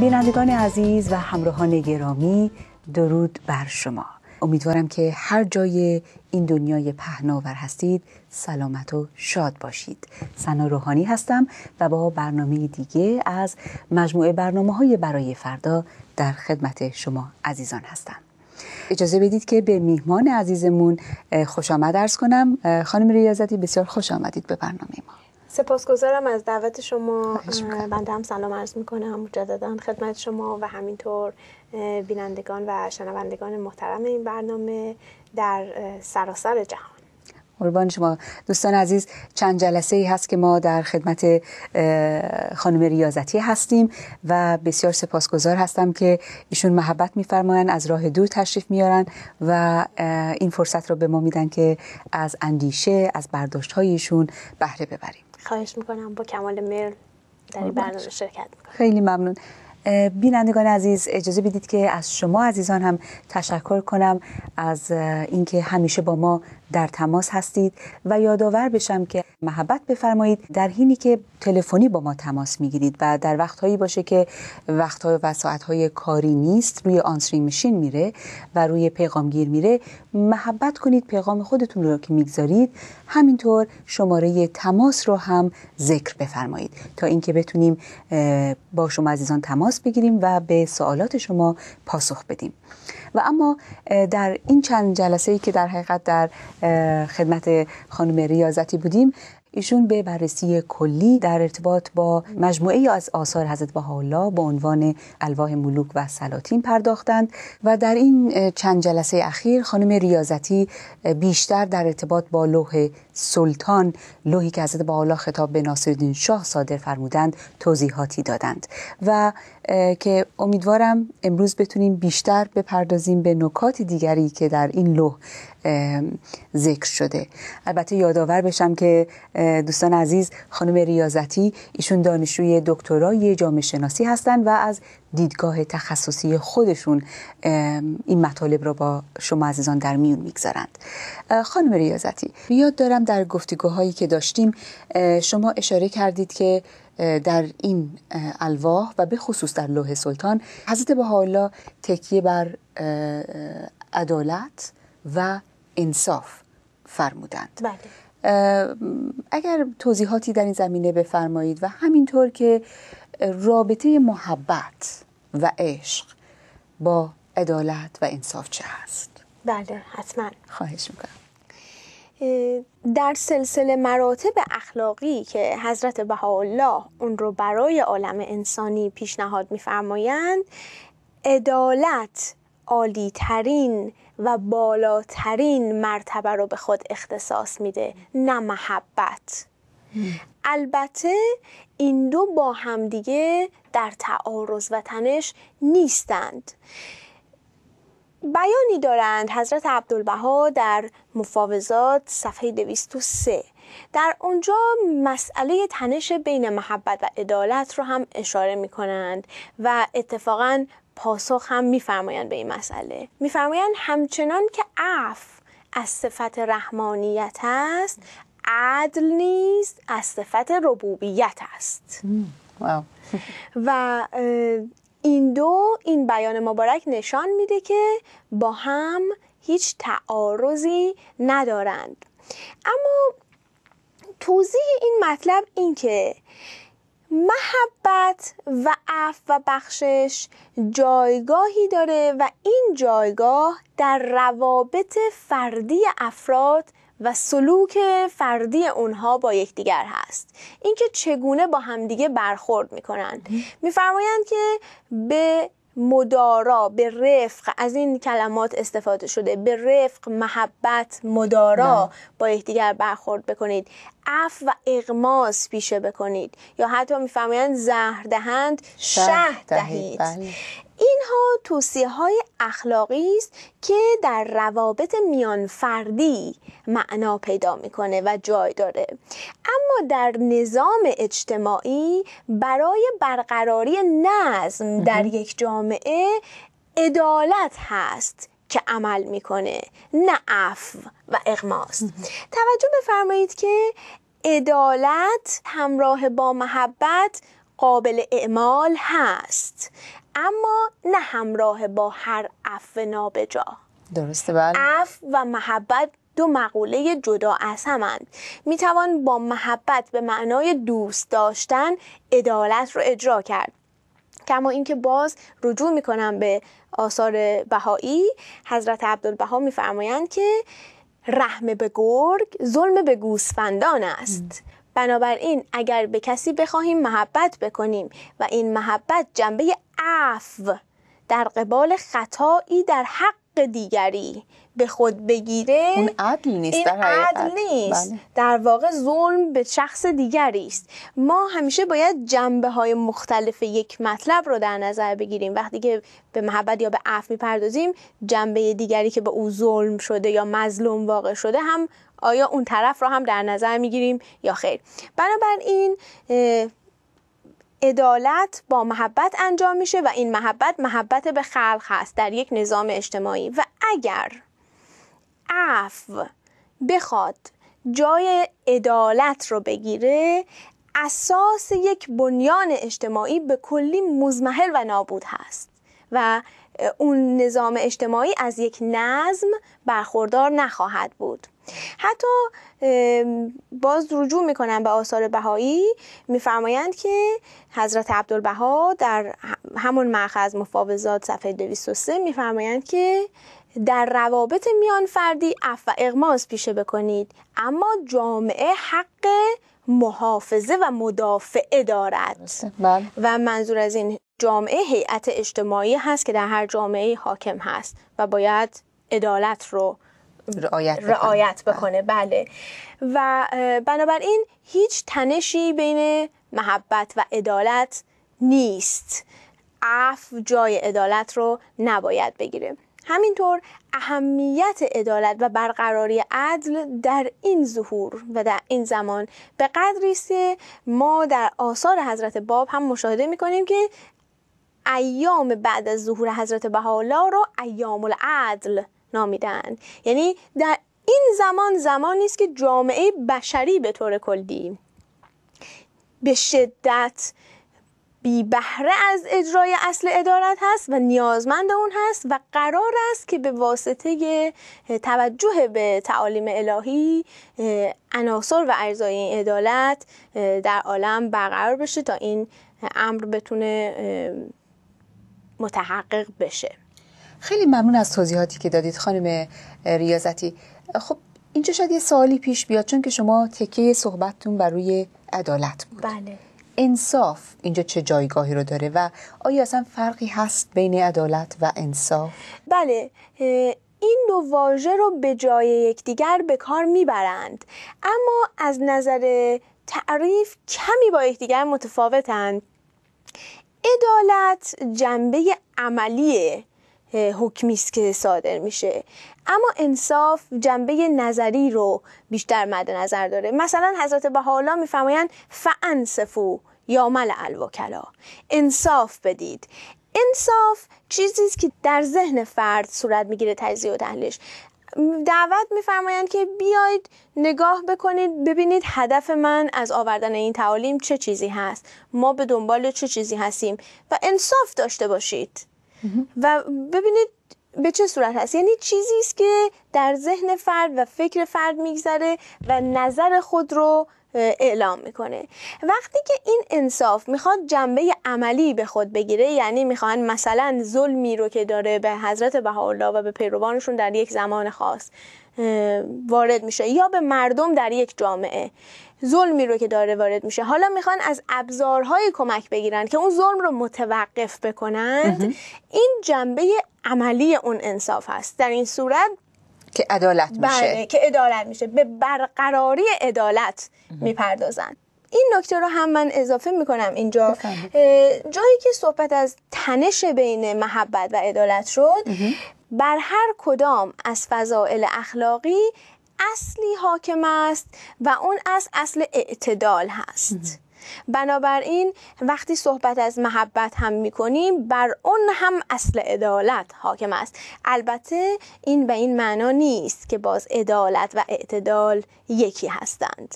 بینندگان عزیز و همراهان گرامی درود بر شما امیدوارم که هر جای این دنیای پهناور هستید سلامت و شاد باشید سنا روحانی هستم و با برنامه دیگه از مجموعه برنامه های برای فردا در خدمت شما عزیزان هستم اجازه بدید که به میهمان عزیزمون خوش آمد ارز کنم خانم ریاضتی بسیار خوش آمدید به برنامه ما سپاسگزارم از دعوت شما بنده هم سلام عرض میکنم مجددا خدمت شما و همینطور بینندگان و شنوندگان محترم این برنامه در سراسر جهان قربان شما دوستان عزیز چند جلسه ای هست که ما در خدمت خانم ریاضتی هستیم و بسیار سپاسگزار هستم که ایشون محبت میفرمایند از راه دور تشریف میارن و این فرصت رو به ما میدن که از اندیشه از برداشت ایشون بهره ببریم خواهش میکنم با کمال میل در این برنامه شرکت میکنم خیلی ممنون بینندگان عزیز اجازه بدید که از شما عزیزان هم تشکر کنم از اینکه همیشه با ما در تماس هستید و یادآور بشم که محبت بفرمایید در حینی که تلفنی با ما تماس میگیرید و در وقتهایی باشه که وقتها و ساعتهای کاری نیست روی آنسرینگ مشین میره و روی پیغامگیر میره محبت کنید پیغام خودتون رو که میگذارید همینطور شماره تماس رو هم ذکر بفرمایید تا اینکه بتونیم با شما عزیزان تماس بگیریم و به سوالات شما پاسخ بدیم و اما در این چند جلسه ای که در حقیقت در خدمت خانم ریاضتی بودیم ایشون به بررسی کلی در ارتباط با مجموعه از آثار حضرت بهاءالله با عنوان الواح ملوک و سلاطین پرداختند و در این چند جلسه اخیر خانم ریاضتی بیشتر در ارتباط با لوح سلطان لوحی که حضرت بهاءالله خطاب به ناصرالدین شاه صادر فرمودند توضیحاتی دادند و که امیدوارم امروز بتونیم بیشتر بپردازیم به نکات دیگری که در این لوح ذکر شده البته یادآور بشم که دوستان عزیز خانم ریاضتی ایشون دانشجوی دکترای جامعه شناسی هستند و از دیدگاه تخصصی خودشون این مطالب را با شما عزیزان در میون میگذارند خانم ریاضتی یاد دارم در گفتگوهایی که داشتیم شما اشاره کردید که در این الواح و به خصوص در لوح سلطان حضرت بها حالا تکیه بر عدالت و انصاف فرمودند بله. اگر توضیحاتی در این زمینه بفرمایید و همینطور که رابطه محبت و عشق با عدالت و انصاف چه هست بله حتما خواهش میکنم در سلسله مراتب اخلاقی که حضرت بهاءالله اون رو برای عالم انسانی پیشنهاد میفرمایند عدالت عالی ترین و بالاترین مرتبه رو به خود اختصاص میده نه محبت البته این دو با همدیگه در تعارض و تنش نیستند بیانی دارند حضرت عبدالبها در مفاوضات صفحه 203 در اونجا مسئله تنش بین محبت و عدالت رو هم اشاره می کنند و اتفاقا پاسخ هم میفرمایند به این مسئله میفرمایند همچنان که عف از صفت رحمانیت است عدل نیست از صفت ربوبیت است و این دو این بیان مبارک نشان میده که با هم هیچ تعارضی ندارند اما توضیح این مطلب این که محبت و عفو و بخشش جایگاهی داره و این جایگاه در روابط فردی افراد و سلوک فردی اونها با یکدیگر هست اینکه چگونه با همدیگه برخورد میکنند میفرمایند که به مدارا به رفق از این کلمات استفاده شده به رفق محبت مدارا با یکدیگر برخورد بکنید اف و اغماز پیشه بکنید یا حتی میفرمایند زهر دهند شه دهید, دهید. بله. اینها توصیه های اخلاقی است که در روابط میان فردی معنا پیدا میکنه و جای داره اما در نظام اجتماعی برای برقراری نظم در یک جامعه عدالت هست که عمل میکنه نه عفو و اغماست توجه بفرمایید که عدالت همراه با محبت قابل اعمال هست اما نه همراه با هر عفو نابجا درسته بله عفو و محبت دو مقوله جدا از همند می توان با محبت به معنای دوست داشتن عدالت رو اجرا کرد کما اینکه باز رجوع میکنم به آثار بهایی حضرت عبدالبها میفرمایند که رحم به گرگ ظلم به گوسفندان است بنابراین اگر به کسی بخواهیم محبت بکنیم و این محبت جنبه عفو در قبال خطایی در حق دیگری به خود بگیره اون عدل نیست این عدل بله. نیست در واقع ظلم به شخص دیگری است ما همیشه باید جنبه های مختلف یک مطلب رو در نظر بگیریم وقتی که به محبت یا به عفو میپردازیم جنبه دیگری که به او ظلم شده یا مظلوم واقع شده هم آیا اون طرف را هم در نظر میگیریم یا خیر بنابراین عدالت با محبت انجام میشه و این محبت محبت به خلق هست در یک نظام اجتماعی و اگر عفو بخواد جای عدالت رو بگیره اساس یک بنیان اجتماعی به کلی مزمحل و نابود هست و اون نظام اجتماعی از یک نظم برخوردار نخواهد بود حتی باز رجوع میکنن به آثار بهایی میفرمایند که حضرت عبدالبها در همون مرخز مفاوضات صفحه 203 میفرمایند که در روابط میان فردی اف و اغماز پیشه بکنید اما جامعه حق محافظه و مدافعه دارد بله. و منظور از این جامعه هیئت اجتماعی هست که در هر جامعه حاکم هست و باید عدالت رو رعایت, رعایت بله. بکنه بله و بنابراین هیچ تنشی بین محبت و عدالت نیست عفو جای عدالت رو نباید بگیره همینطور اهمیت عدالت و برقراری عدل در این ظهور و در این زمان به قدر است ما در آثار حضرت باب هم مشاهده میکنیم که ایام بعد از ظهور حضرت بهاءالله رو ایام العدل نامیدن. یعنی در این زمان زمان نیست که جامعه بشری به طور کلی به شدت بی بهره از اجرای اصل ادارت هست و نیازمند اون هست و قرار است که به واسطه توجه به تعالیم الهی عناصر و اجزای این عدالت در عالم برقرار بشه تا این امر بتونه متحقق بشه خیلی ممنون از توضیحاتی که دادید خانم ریاضتی خب اینجا شاید یه سوالی پیش بیاد چون که شما تکیه صحبتتون بر روی عدالت بود بله انصاف اینجا چه جایگاهی رو داره و آیا اصلا فرقی هست بین عدالت و انصاف بله این دو واژه رو به جای یکدیگر به کار میبرند اما از نظر تعریف کمی با یکدیگر متفاوتند عدالت جنبه عملیه حکمی است که صادر میشه اما انصاف جنبه نظری رو بیشتر مد نظر داره مثلا حضرت بحالا میفرمایند فانصفو یا مل الوکلا انصاف بدید انصاف چیزی است که در ذهن فرد صورت میگیره تجزیه و تحلیلش دعوت میفرمایند که بیاید نگاه بکنید ببینید هدف من از آوردن این تعالیم چه چیزی هست ما به دنبال چه چیزی هستیم و انصاف داشته باشید و ببینید به چه صورت هست یعنی چیزی است که در ذهن فرد و فکر فرد میگذره و نظر خود رو اعلام میکنه وقتی که این انصاف میخواد جنبه عملی به خود بگیره یعنی میخوان مثلا ظلمی رو که داره به حضرت بهاءالله و به پیروانشون در یک زمان خاص وارد میشه یا به مردم در یک جامعه ظلمی رو که داره وارد میشه حالا میخوان از ابزارهای کمک بگیرن که اون ظلم رو متوقف بکنند این جنبه عملی اون انصاف هست در این صورت که عدالت میشه بله که عدالت میشه به برقراری عدالت میپردازن این نکته رو هم من اضافه میکنم اینجا جایی که صحبت از تنش بین محبت و عدالت شد بر هر کدام از فضائل اخلاقی اصلی حاکم است و اون از اصل اعتدال هست بنابراین وقتی صحبت از محبت هم میکنیم بر اون هم اصل عدالت حاکم است البته این به این معنا نیست که باز عدالت و اعتدال یکی هستند